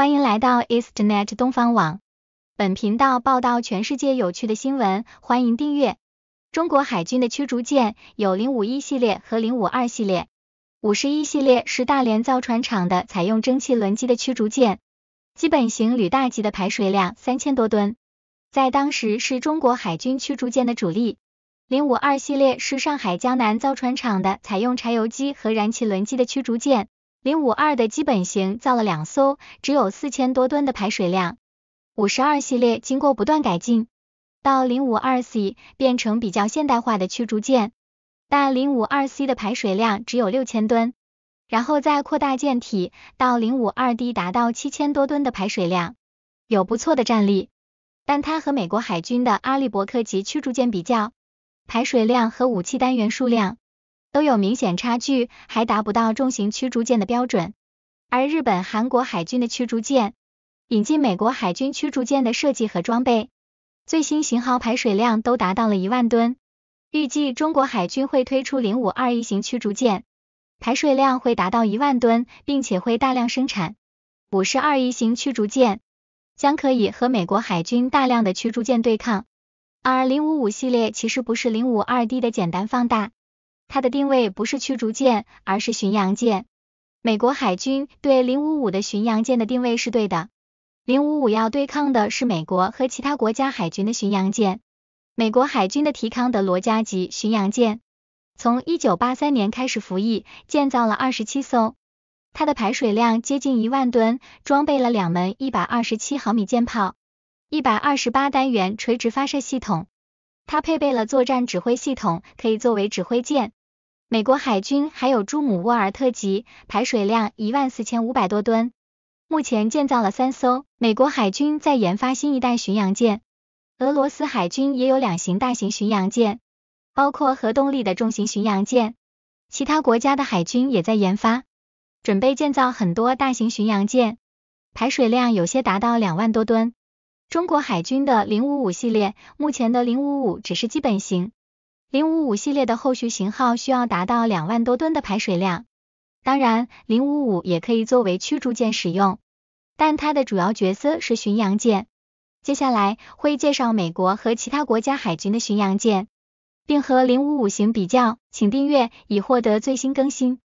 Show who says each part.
Speaker 1: 欢迎来到 EastNet 东方网。本频道报道全世界有趣的新闻，欢迎订阅。中国海军的驱逐舰有零五一系列和零五二系列。五十一系列是大连造船厂的，采用蒸汽轮机的驱逐舰，基本型吕大级的排水量三千多吨，在当时是中国海军驱逐舰的主力。零五二系列是上海江南造船厂的，采用柴油机和燃气轮机的驱逐舰。零五二的基本型造了两艘，只有四千多吨的排水量。五十二系列经过不断改进，到零五二 C 变成比较现代化的驱逐舰，但零五二 C 的排水量只有六千吨，然后再扩大舰体到零五二 D，达到七千多吨的排水量，有不错的战力。但它和美国海军的阿利伯克级驱逐舰比较，排水量和武器单元数量。都有明显差距，还达不到重型驱逐舰的标准。而日本、韩国海军的驱逐舰引进美国海军驱逐舰的设计和装备，最新型号排水量都达到了一万吨。预计中国海军会推出零五二一型驱逐舰，排水量会达到一万吨，并且会大量生产五十二 E 型驱逐舰，将可以和美国海军大量的驱逐舰对抗。而零五五系列其实不是零五二 D 的简单放大。它的定位不是驱逐舰，而是巡洋舰。美国海军对零五五的巡洋舰的定位是对的。零五五要对抗的是美国和其他国家海军的巡洋舰。美国海军的提康德罗加级巡洋舰，从一九八三年开始服役，建造了二十七艘。它的排水量接近一万吨，装备了两门一百二十七毫米舰炮、一百二十八单元垂直发射系统。它配备了作战指挥系统，可以作为指挥舰。美国海军还有朱姆沃尔特级，排水量一万四千五百多吨，目前建造了三艘。美国海军在研发新一代巡洋舰，俄罗斯海军也有两型大型巡洋舰，包括核动力的重型巡洋舰。其他国家的海军也在研发，准备建造很多大型巡洋舰，排水量有些达到两万多吨。中国海军的零五五系列，目前的零五五只是基本型。零五五系列的后续型号需要达到两万多吨的排水量。当然，零五五也可以作为驱逐舰使用，但它的主要角色是巡洋舰。接下来会介绍美国和其他国家海军的巡洋舰，并和零五五型比较。请订阅以获得最新更新。